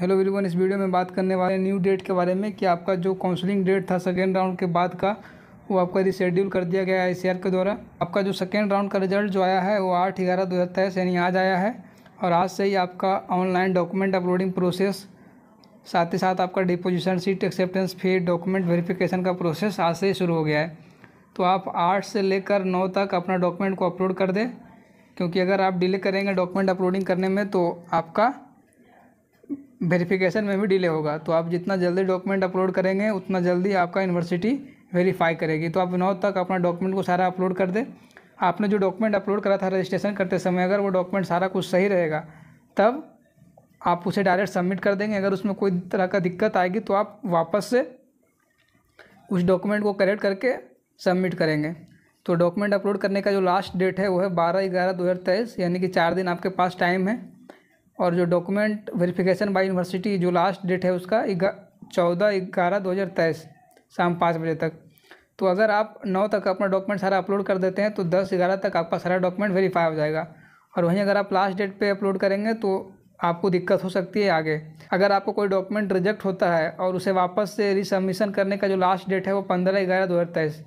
hello everyone इस video में बात करने वाले न्यू डेट के बारे में कि आपका जो काउंसलिंग डेट था सेकेंड राउंड के बाद का वो आपका रिशेड्यूल कर दिया गया आई के द्वारा आपका जो सेकेंड राउंड का रिजल्ट जो आया है वो आठ ग्यारह दो हज़ार तेईस यानी आज आया है और आज से ही आपका ऑनलाइन डॉक्यूमेंट अपलोडिंग प्रोसेस साथ ही साथ आपका deposition seat acceptance fee document verification का प्रोसेस आज से ही शुरू हो गया है तो आप आठ से लेकर नौ तक अपना डॉक्यूमेंट को अपलोड कर दें क्योंकि अगर आप डिले करेंगे डॉक्यूमेंट अपलोडिंग करने में तो आपका वेरिफिकेशन में भी डिले होगा तो आप जितना जल्दी डॉक्यूमेंट अपलोड करेंगे उतना जल्दी आपका यूनिवर्सिटी वेरीफाई करेगी तो आप नौ तक अपना डॉक्यूमेंट को सारा अपलोड कर दें आपने जो डॉक्यूमेंट अपलोड करा था रजिस्ट्रेशन करते समय अगर वो डॉक्यूमेंट सारा कुछ सही रहेगा तब आप उसे डायरेक्ट सबमिट कर देंगे अगर उसमें कोई तरह का दिक्कत आएगी तो आप वापस से उस डॉक्यूमेंट को करेक्ट करके सबमिट करेंगे तो डॉक्यूमेंट अपलोड करने का जो लास्ट डेट है वो है बारह ग्यारह दो यानी कि चार दिन आपके पास टाइम है और जो डॉक्यूमेंट वेरिफिकेशन बाय यूनिवर्सिटी जो लास्ट डेट है उसका चौदह ग्यारह दो हज़ार तेईस शाम पाँच बजे तक तो अगर आप नौ तक अपना डॉक्यूमेंट सारा अपलोड कर देते हैं तो दस ग्यारह तक आपका सारा डॉक्यूमेंट वेरीफाई हो जाएगा और वहीं अगर आप लास्ट डेट पर अपलोड करेंगे तो आपको दिक्कत हो सकती है आगे अगर आपको कोई डॉक्यूमेंट रिजेक्ट होता है और उसे वापस से रिसबमिशन करने का जो लास्ट डेट है वो पंद्रह ग्यारह दो हज़ार तेईस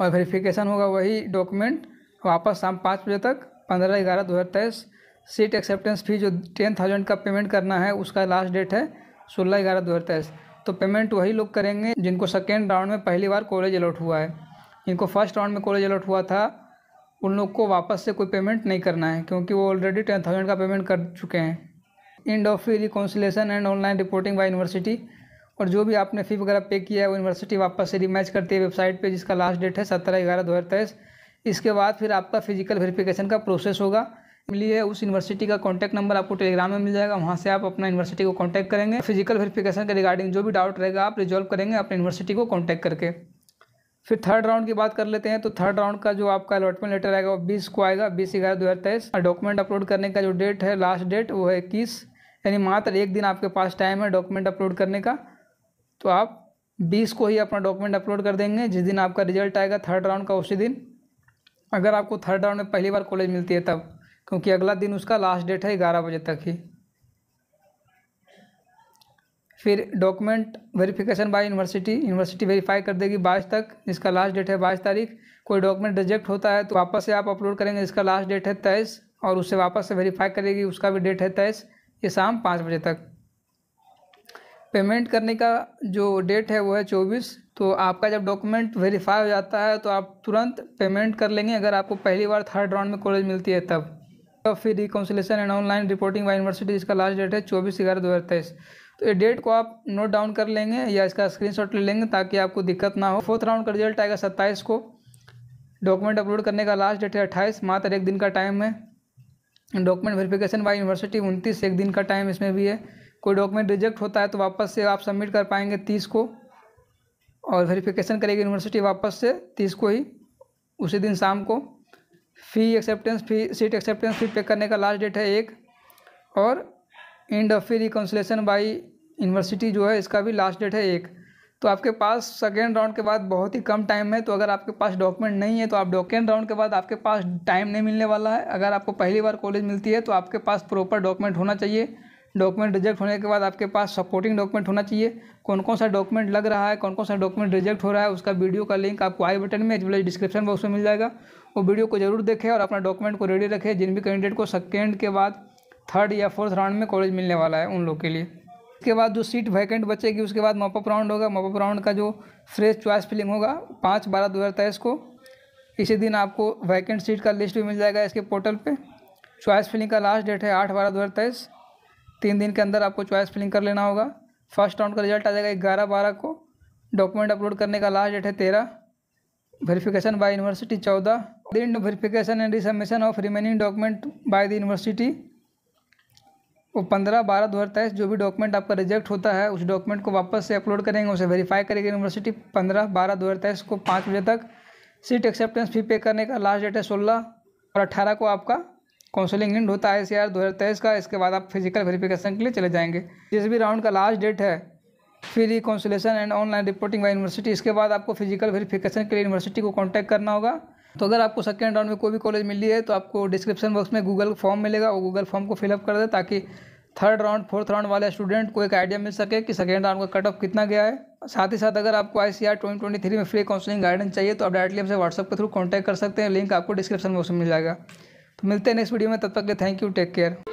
और वेरीफिकेशन होगा वही डॉक्यूमेंट वापस शाम पाँच बजे तक पंद्रह ग्यारह दो हज़ार तेईस सीट एक्सेप्टेंस फ़ी जो टेन थाउजेंड का पेमेंट करना है उसका लास्ट डेट है सोलह ग्यारह दो हज़ार तेईस तो पेमेंट वही लोग करेंगे जिनको सेकेंड राउंड में पहली बार कॉलेज अलॉट हुआ है जिनको फर्स्ट राउंड में कॉलेज अलॉट हुआ था उन लोग को वापस से कोई पेमेंट नहीं करना है क्योंकि वो ऑलरेडी टेन थाउजेंड का पेमेंट कर चुके हैं end of fee reconciliation and online reporting by university और जो भी आपने फ़ी वगैरह पे किया है वो यूनिवर्सिटी वापस से रिमैच करती है वेबसाइट पे जिसका लास्ट डेट है सत्रह ग्यारह दो हज़ार तेईस इसके बाद फिर आपका फिजिकल वेरीफिकेशन का प्रोसेस होगा मिली है उस यूनिवर्सिटी का कॉन्टैक्ट नंबर आपको टेलीग्राम में मिल जाएगा वहाँ से आप अपना यूनिवर्सिटी को कॉन्टैक्ट करेंगे फिजिकल वेरिफिकेशन के रिगार्डिंग जो भी डाउट रहेगा आप रिजॉल्व करेंगे अपने यूनिवर्सिटी को कॉन्टैक्ट करके फिर थर्ड राउंड की बात कर लेते हैं तो थर्ड राउंड का जो आपका अलॉटमेंट लेटर आएगा वो बीस को आएगा बीस ग्यारह दो हज़ार तेईस और डॉक्यूमेंट अपलोड करने का जो डेट है लास्ट डेट वो है इक्कीस यानी मात्र एक दिन आपके पास टाइम है डॉक्यूमेंट अपलोड करने का तो आप बीस को ही अपना डॉक्यूमेंट अपलोड कर देंगे जिस दिन आपका रिजल्ट आएगा थर्ड राउंड का उसी दिन अगर आपको थर्ड राउंड में पहली बार कॉलेज मिलती है तब क्योंकि अगला दिन उसका लास्ट डेट है ग्यारह बजे तक ही फिर document verification by university university verify कर देगी बाईस तक जिसका लास्ट डेट है बाईस तारीख कोई डॉक्यूमेंट रिजेक्ट होता है तो वापस से आप अपलोड करेंगे जिसका लास्ट डेट है तेईस और उससे वापस से वेरीफाई करेगी उसका भी डेट है तेईस ये शाम पाँच बजे तक पेमेंट करने का जो डेट है वो है चौबीस तो आपका जब डॉक्यूमेंट वेरीफाई हो जाता है तो आप तुरंत पेमेंट कर लेंगे अगर आपको पहली बार थर्ड राउंड में कॉलेज मिलती है तब of reconciliation and online reporting by university इसका लास्ट डेट है चौबीस ग्यारह दो हज़ार तेईस तो ये डेट को आप नोट डाउन कर लेंगे या इसका स्क्रीनशॉट ले लेंगे ताकि आपको दिक्कत ना हो फोर्थ राउंड का रिजल्ट आएगा सत्ताईस को डॉक्यूमेंट अपलोड करने का लास्ट डेट है अट्ठाईस मात्र एक दिन का टाइम है डॉक्यूमेंट वेरिफिकेशन बाई यूनिवर्सिटी उनतीस एक दिन का टाइम इसमें भी है कोई डॉक्यूमेंट रिजेक्ट होता है तो वापस से आप सबमिट कर पाएंगे तीस को और वेरिफिकेशन करेगी यूनिवर्सिटी वापस से तीस को ही उसी दिन शाम को fee acceptance fee seat acceptance fee pay करने का लास्ट डेट है एक और end of fee reconciliation by university जो है इसका भी लास्ट डेट है एक तो आपके पास सेकेंड राउंड के बाद बहुत ही कम टाइम है तो अगर आपके पास डॉक्यूमेंट नहीं है तो आप डॉकेंड राउंड के बाद आपके पास टाइम नहीं मिलने वाला है अगर आपको पहली बार कॉलेज मिलती है तो आपके पास प्रॉपर डॉक्यूमेंट होना चाहिए डॉक्यूमेंट रिजेक्ट होने के बाद आपके पास सपोर्टिंग डॉक्यूमेंट होना चाहिए कौन कौन सा डॉक्यूमेंट लग रहा है कौन कौन सा डॉक्यूमेंट रिजेक्ट हो रहा है उसका वीडियो का लिंक आपको आई बटन में एज डिस्क्रिप्शन बॉक्स में मिल जाएगा वो वीडियो को जरूर देखें और अपना डॉक्यूमेंट को रेडी रखें जिन भी कैंडिडेट को सेकेंड के बाद थर्ड या फोर्थ राउंड में कॉलेज मिलने वाला है उन लोग के लिए उसके बाद जो सीट वैकेंट बचेगी उसके बाद मॉपअप राउंड होगा मॉपअप राउंड का जो फ्रेश चॉइस फिलिंग होगा पाँच बारह दो हज़ार तेईस को इसी दिन आपको वैकेंट सीट का लिस्ट भी मिल जाएगा इसके पोर्टल पे चॉइस फिलिंग का लास्ट डेट है आठ बारह दो हज़ार तेईस तीन दिन के अंदर आपको चॉइस फिलिंग कर लेना होगा फर्स्ट राउंड का रिजल्ट आ जाएगा ग्यारह बारह को डॉक्यूमेंट अपलोड करने का लास्ट डेट है तेरह वेरिफिकेशन बाय यूनिवर्सिटी चौदह दिन verification and resubmission of remaining document by the university वो पंद्रह बारह दो हज़ार तेईस जो भी डॉक्यूमेंट आपका रिजेक्ट होता है उस डॉक्यूमेंट को वापस से अपलोड करेंगे उसे वेरीफाई करेगी यूनिवर्सिटी पंद्रह बारह दो हज़ार तेईस को पाँच बजे तक सीट एक्सेप्टेंस फी पे करने का लास्ट डेट है सोलह और अट्ठारह को आपका काउंसलिंग एंड होता है सी आर दो हज़ार तेईस का इसके बाद आप फिजिकल वेरिफिकेशन के लिए चले जाएंगे जिस भी राउंड का लास्ट डेट है free consolation and online reporting by university इसके बाद आपको फिजिकल वेरिफिकेशन के लिए यूनिवर्सिटी को कॉन्टैक्ट करना होगा तो अगर आपको सेकेंड राउंड में कोई भी कॉलेज मिली है तो आपको डिस्क्रिप्शन बॉक्स में गूगल फॉर्म मिलेगा वो गूगल फॉर्म को फिलअप कर दे ताकि थर्ड राउंड फोर्थ राउंड वाले स्टूडेंट को एक आइडिया मिल सके कि सेकेंड राउंड का कट ऑफ कितना गया है साथ ही साथ अगर आपको I C R twenty twenty three में फ्री काउंसलिंग गाइडेंस चाहिए तो आप डायरेक्टली हमसे व्हाट्सअप के थ्रू कॉन्टैक्ट कर सकते हैं लिंक आपको डिस्क्रिप्शन बॉक्स में मिल जाएगा तो मिलते हैं नेक्स्ट वीडियो में तब तक के थैंक यू टेक केयर